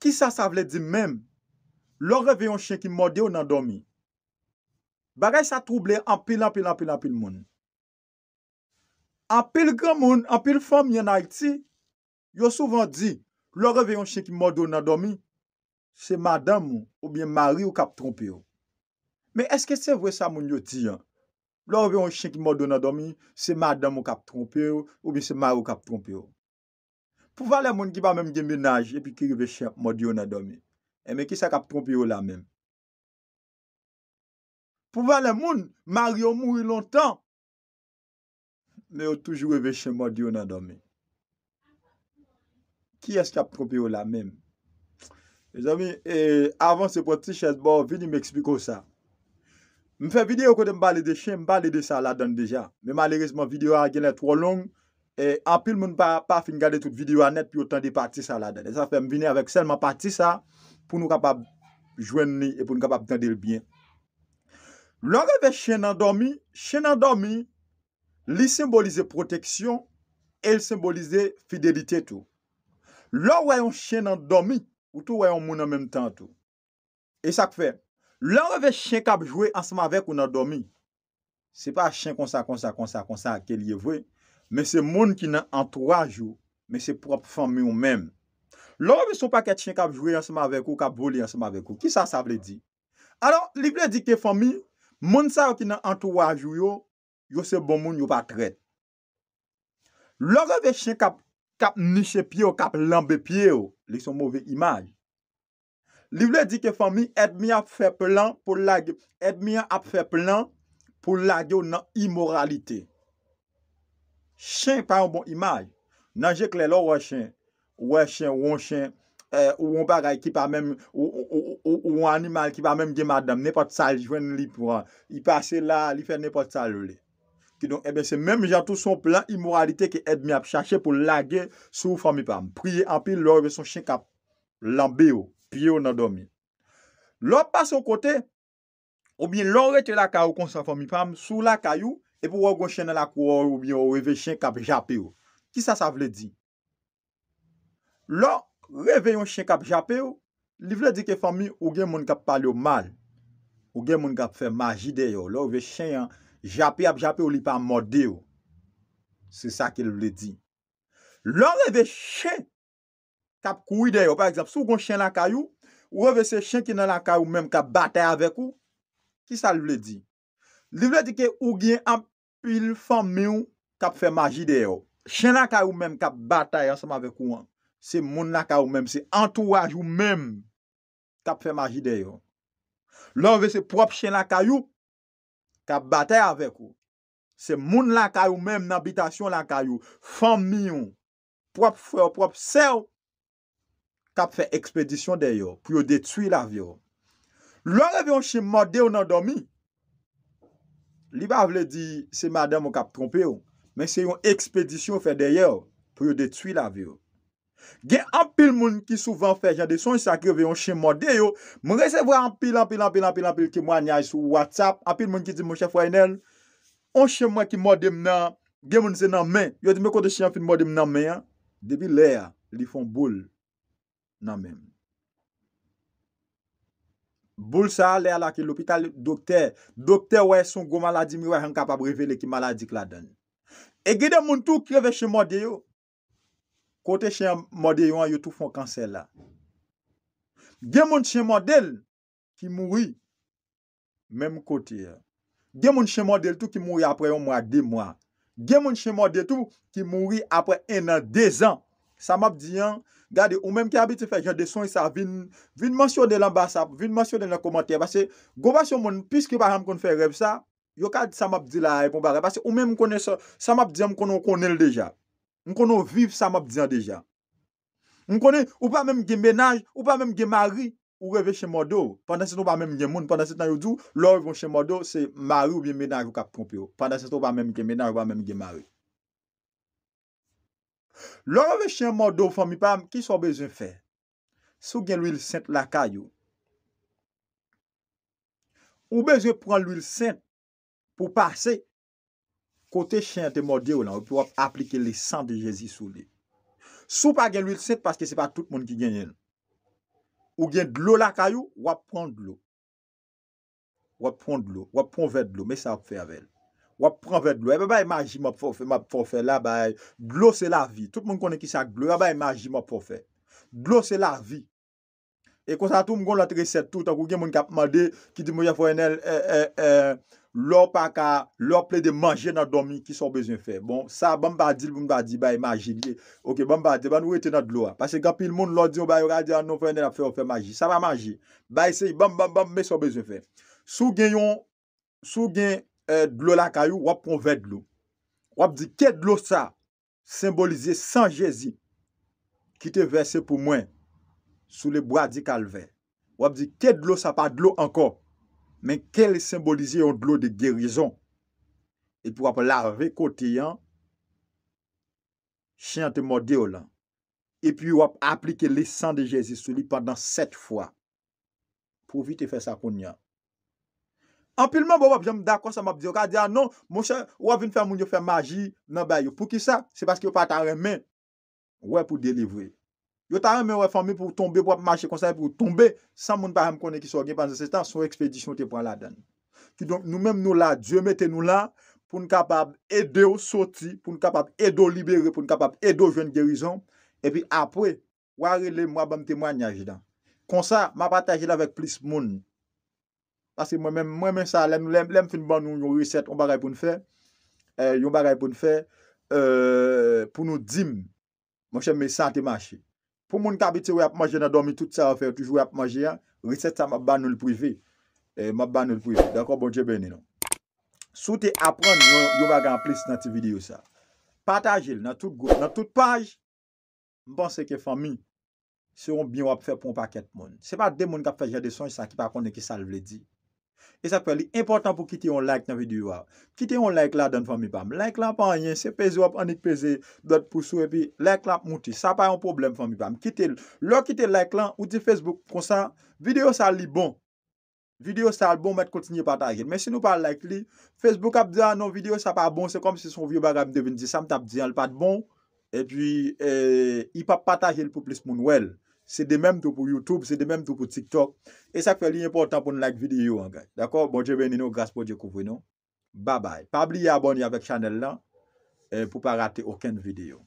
Ki sa sa vle di menm, lor revè yon chen ki morde ou nan domi. Bagay sa trouble anpil anpil anpil anpil moun. Anpil gen moun, anpil fòm yon a iti, yon souvan di, lor revè yon chen ki morde ou nan domi, se madan moun ou biye mari ou kap trompè ou. Men eske se vwe sa moun yon diyan, lor revè yon chen ki morde ou nan domi, se madan moun kap trompè ou biye mari ou kap trompè ou. Pouva lè moun ki pa mèm genmè nage, epi ki revè chè mò diyon adòmè. E mè ki sa kap trompè yo la mèm. Pouva lè moun, maryon mouri lontan, mè yo toujou revè chè mò diyon adòmè. Ki es kap trompè yo la mèm. E zami, avans e poti chèzbo, vini mè ekspiko sa. Mè fè videyo kote mba lè de chè, mba lè de sa la don deja. Mè maleris mwa videyo a genè tro long, E an pil moun pa fin gade tout videyo anet, pi otan di pati sa la den. E sa fe m vini avèk selman pati sa, pou nou kapap jwen ni, e pou nou kapap kande l biyen. Lou an e revè chen nan domi, chen nan domi, li simbolize proteksyon, e li simbolize fidelite tou. Lou wè yon chen nan domi, ou tou wè yon moun an menm tan tou. E sa k fè, lou an e revè chen kap jwe ansman vek ou nan domi, se pa chen konsa konsa konsa konsa akèl ye e vwe, Men se moun ki nan antouaj yo, men se prop fami yo menm. Lora vi sou pa ket chen kap jwe yon sema vek ou, kap boli yon sema vek ou. Ki sa sa vle di? Alors, li vle di ke fami, moun sa yo ki nan antouaj yo, yo se bon moun yo pa kret. Lora vi chen kap nishe pye ou, kap lambe pye ou, li sou mouve imaj. Li vle di ke fami, et mi ap fe plan pou lage yo nan imoralite. chen pa yon bon imay, nan jek le lor wè chen, wè chen, wè chen, wè wè animal ki pa mèm, wè animal ki pa mèm jèm adem, ne pat sal jwen li pou an, i pase la, li fe ne pat sal le. Ki don, ebe se, mèm jantou son plan imoralite ki edmi ap chache pou lage sou fòmipam, priye anpil lor ve son chen kap, lanbe yo, priye yo nan domi. Lop pas w kote, oubyen lor ete la ka ou kon sa fòmipam, sou la kayou, E ki sa sa vle di? Lo, reve yon chen kap jape yo, li vle di ke fami ou gen moun kap pale yo mal, ou gen moun kap fe maji de yo, lo ou ve chen jan jape ap jape yo li pa morde yo. Se sa ki li vle di. Lo ou ve chen kap koui de yo, par ekzap, sou ou gon chen lankay yo, ou ou ve se chen ki nan lankay yo ou menm kap batey avek yo, ki sa li vle di? Li vle di ke ou gen am il fan mi ou kap fe maji de yo. Che nan kayou men kap batay anseman vek ou an. Se moun nan kayou men, se entouaj ou men kap fe maji de yo. Lo an ve se prop che nan kayou kap batay avèk ou. Se moun nan kayou men nan bitasyon nan kayou, fan mi ou prop fè ou, prop sè ou kap fe ekspedisyon de yo, pou yo detuy la vi ou. Lo an ve yon che morde ou nan domi, li ba vle di se madèm ou kap trompè ou, men se yon ekspedisyon fè deyè ou, pou yon detui la vè ou. Gen anpil moun ki souvan fè, jan de sonj sakè vè yon chèm mòdè yo, moun resevwa anpil, anpil, anpil, anpil, anpil, ki mwa nyay sou watsap, anpil moun ki di mò chèm fwa enel, anpil moun ki mòdèm nan, gen moun se nan men, yon di mè kote chèm mòdèm nan men, debi lè, li fon boul nan men. Boul sa alè alè ki l'opital doktè, doktè wè son go maladi mi wè jen kapab revè le ki maladi k la den. E gè de moun tou kreve chè modè yo, kote chè modè yo an yo tou fon kansè la. Gè moun chè modè lè ki mouri, mèm kote ya. Gè moun chè modè lè tou ki mouri apre yon mwa, di mwa. Gè moun chè modè tou ki mouri apre enan, de zan. Samab diyan, gade, ou menm ki abite fè jè de son yè sa, vin mensyon de l'ambasap, vin mensyon de lè komantè. Pase, gopasyon moun, pise ki parèm kon fè rev sa, yo kade samab diyan la repon barè. Pase, ou menm konè sa, samab diyan m konon konè lè deja. M konon viv samab diyan deja. M konè, ou pa menm gen menaj, ou pa menm gen mari, ou revè chè modou. Pandan se nou pa menm gen moun, pandan se nan yo djou, lò revè chè modou, se mari ou ven menaj ou kap kompyo. Pandan se nou pa menm gen menaj, ou pa menm gen mari. Loro ve chen morde ou fomipam, ki sou beze fè? Sou gen l'ouil sent lakayou. Ou beze pran l'ouil sent pou pase kote chen te morde ou nan, ou pou wap aplike le san de Jezi sou li. Sou pa gen l'ouil sent, paske se pa tout moun ki gen yen. Ou gen dlo lakayou, wap pran dlo. Wap pran dlo, wap pran ved dlo, me sa wap fè avèl. Wap pranve dlo. Ebe bay magi mwap fò fè. La bay glosè la vi. Tout moun konen ki sa glosè. Wap bay magi mwap fò fè. Glosè la vi. E kon sa tou mgon la 37 tout. Ankou gen moun kap mande. Ki di mwen fò enel. Eh, eh, eh, lò pa ka. Lò ple de manje nan domi. Ki sou bezon fè. Bon. Sa bambadil. Bambadil bay magi. Ok. Bambadil. Bambadil bay nou ete nan dlo. Pase kapil moun lò di. O bay yon radyan nou fò enel ap fè. O fè magi. Sa bay magi E dlo la kayou wap konve dlo. Wap di ke dlo sa simbolize san Jezi ki te verse pou mwen sou le bwa di kalve. Wap di ke dlo sa pa dlo ankon men ke li simbolize yon dlo de gerizon. E pou wap lave kote yan chan te morde o lan. E pi wap aplike le san de Jezi sou li pandan set fwa pou vite fe sa kon yan. Ampilman bo wap, jèm d'akonsan wap diyo ka, diya non, monsher, wap vin fè moun yo fè magi nan bayo. Pou ki sa, se paske yo patare men, wap pou delivre. Yo tare men wap fè moun pou tombe, wap mwache konsan pou tombe, san moun parèm konè ki sò gen panse se tan, sou ekspedisyon te pou ala dan. Ki don, nou mèm nou la, djèm etè nou la, pou nou kapab ede ou soti, pou nou kapab ede ou libere, pou nou kapab ede ou jwen gerizon, epi apwe, ware bon le mwap mwen temwanyaje dan. Konsan, mwa pataje la vek plis moun. Paske mwen men sa, lèm fin ban nou yon riset, yon bagay pou n'fè, yon euh, bagay pou n'fè, euh, pou nou dim, mwen chèm me sante machè. Pou moun kabite wè ap majè nan domi, tout sa wè afer, touj wè ap majè, riset sa mwen ban nou l'privè, euh, mwen ban nou l'privè. Dakò, bon, dje bè nè nan. Soutè apren, yon bagay an plis nan ti video sa. Patajè lè nan tout go, nan tout paj, mwen panse ke fami, se yon bin wè ap fè pou mwen pakèt moun. Se pa de moun kap fè jè de sonj sa ki pa konen ki sal vle di. E sa pe li importan pou kite yon like nan videyo a. Kite yon like la dan fami pam. Like la pan yon se peze wap anik peze dot pousou e pi like la pou mouti. Sa pa yon problem fami pam. Kite lor kite like la ou di Facebook konsa video sa li bon. Video sa li bon met kontinye pataje. Men si nou pa like li, Facebook ap di an ah nou video sa pa bon. Se kom si son vie baga m devine di sa m tap di an li pat bon. E pi e eh, ip ap pataje l pou plis moun wel. Se de menm tou pou YouTube, se de menm tou pou TikTok. E sa kwen li yon pou otan pou nou like videyo an, gaj. Dako, bon, je ven yon nou, graspon, je kouvwen nou. Babay. Pabli yon abon yon avek chanel nan, euh, pou pa rate oken videyo.